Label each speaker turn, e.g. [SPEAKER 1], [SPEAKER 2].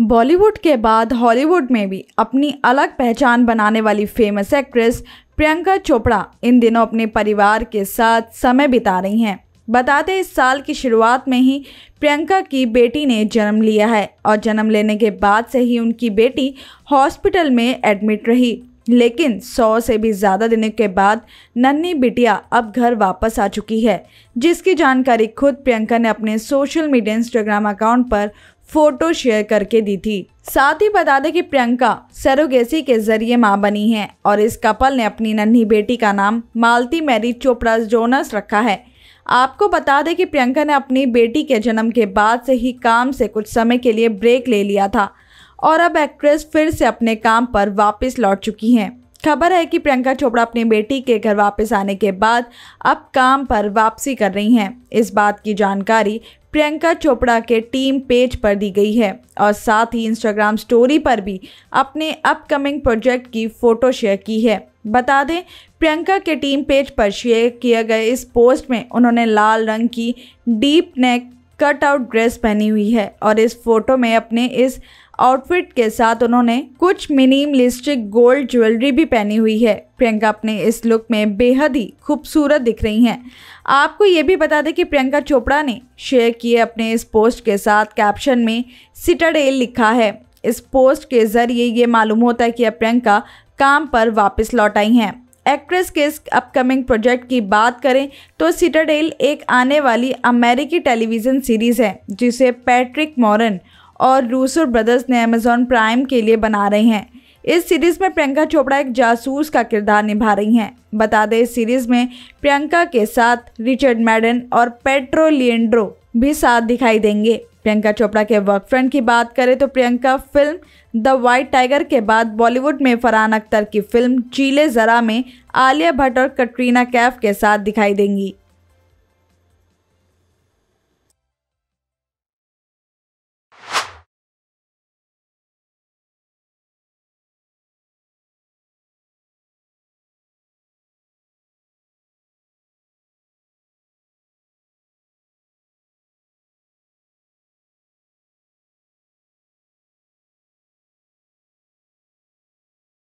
[SPEAKER 1] बॉलीवुड के बाद हॉलीवुड में भी अपनी अलग पहचान बनाने वाली फेमस एक्ट्रेस प्रियंका चोपड़ा इन दिनों अपने परिवार के साथ समय बिता रही हैं बताते इस साल की शुरुआत में ही प्रियंका की बेटी ने जन्म लिया है और जन्म लेने के बाद से ही उनकी बेटी हॉस्पिटल में एडमिट रही लेकिन सौ से भी ज़्यादा दिनों के बाद नन्ही बिटिया अब घर वापस आ चुकी है जिसकी जानकारी खुद प्रियंका ने अपने सोशल मीडिया इंस्टाग्राम अकाउंट पर फोटो शेयर करके दी थी साथ ही बता दें कि प्रियंका सरोगेसी के जरिए मां बनी हैं और इस कपल ने अपनी नन्ही बेटी का नाम मालती मैरी चोपड़ा जोनस रखा है आपको बता दें कि प्रियंका ने अपनी बेटी के जन्म के बाद से ही काम से कुछ समय के लिए ब्रेक ले लिया था और अब एक्ट्रेस फिर से अपने काम पर वापस लौट चुकी हैं खबर है कि प्रियंका चोपड़ा अपनी बेटी के घर वापस आने के बाद अब काम पर वापसी कर रही हैं इस बात की जानकारी प्रियंका चोपड़ा के टीम पेज पर दी गई है और साथ ही इंस्टाग्राम स्टोरी पर भी अपने अपकमिंग प्रोजेक्ट की फ़ोटो शेयर की है बता दें प्रियंका के टीम पेज पर शेयर किए गए इस पोस्ट में उन्होंने लाल रंग की deep neck cut out dress पहनी हुई है और इस फोटो में अपने इस आउटफिट के साथ उन्होंने कुछ मिनिमलिस्टिक गोल्ड ज्वेलरी भी पहनी हुई है प्रियंका अपने इस लुक में बेहद ही खूबसूरत दिख रही हैं आपको ये भी बता दें कि प्रियंका चोपड़ा ने शेयर किए अपने इस पोस्ट के साथ कैप्शन में सिटाडेल लिखा है इस पोस्ट के ज़रिए ये मालूम होता है कि अब प्रियंका काम पर वापस लौट आई हैं एक्ट्रेस के इस अपकमिंग प्रोजेक्ट की बात करें तो सिटाडेल एक आने वाली अमेरिकी टेलीविज़न सीरीज़ है जिसे पैट्रिक मॉरन और रूसर ब्रदर्स ने अमेजॉन प्राइम के लिए बना रहे हैं इस सीरीज़ में प्रियंका चोपड़ा एक जासूस का किरदार निभा रही हैं बता दें इस सीरीज़ में प्रियंका के साथ रिचर्ड मैडन और पेट्रो लियंड्रो भी साथ दिखाई देंगे प्रियंका चोपड़ा के वर्क फ्रेंड की बात करें तो Priyanka film the White Tiger के बाद बॉलीवुड में फरहान अख्तर की फिल्म चीले जरा में आलिया भट्ट और कटरीना कैफ के साथ दिखाई देंगी